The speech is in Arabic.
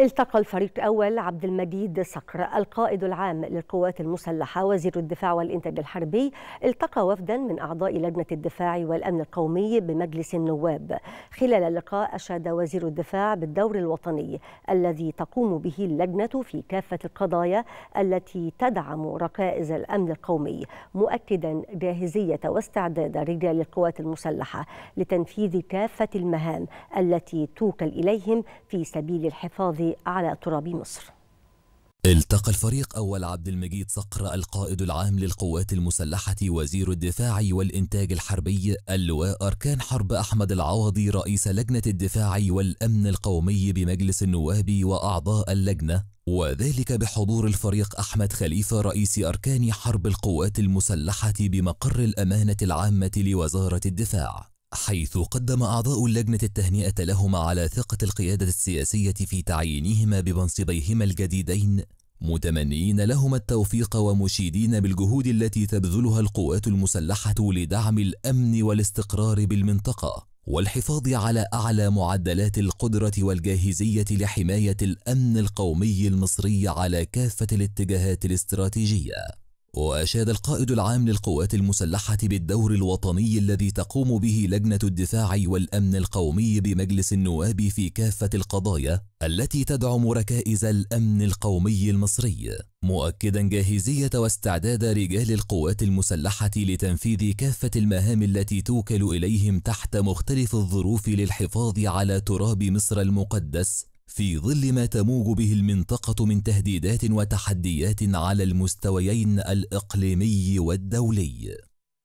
التقى الفريق الأول عبد المجيد صقر القائد العام للقوات المسلحة وزير الدفاع والإنتاج الحربي التقى وفدا من أعضاء لجنة الدفاع والأمن القومي بمجلس النواب خلال اللقاء أشاد وزير الدفاع بالدور الوطني الذي تقوم به اللجنة في كافة القضايا التي تدعم ركائز الأمن القومي مؤكدا جاهزية واستعداد رجال القوات المسلحة لتنفيذ كافة المهام التي توكل إليهم في سبيل الحفاظ الذي على تراب مصر التقى الفريق أول عبد المجيد صقر القائد العام للقوات المسلحة وزير الدفاع والإنتاج الحربي اللواء أركان حرب أحمد العوضي رئيس لجنة الدفاع والأمن القومي بمجلس النواب وأعضاء اللجنة وذلك بحضور الفريق أحمد خليفة رئيس أركان حرب القوات المسلحة بمقر الأمانة العامة لوزارة الدفاع حيث قدم أعضاء اللجنة التهنئة لهما على ثقة القيادة السياسية في تعيينهما بمنصبيهما الجديدين متمنيين لهما التوفيق ومشيدين بالجهود التي تبذلها القوات المسلحة لدعم الأمن والاستقرار بالمنطقة والحفاظ على أعلى معدلات القدرة والجاهزية لحماية الأمن القومي المصري على كافة الاتجاهات الاستراتيجية وأشاد القائد العام للقوات المسلحة بالدور الوطني الذي تقوم به لجنة الدفاع والأمن القومي بمجلس النواب في كافة القضايا التي تدعم ركائز الأمن القومي المصري مؤكدا جاهزية واستعداد رجال القوات المسلحة لتنفيذ كافة المهام التي توكل إليهم تحت مختلف الظروف للحفاظ على تراب مصر المقدس في ظل ما تموج به المنطقة من تهديدات وتحديات على المستويين الإقليمي والدولي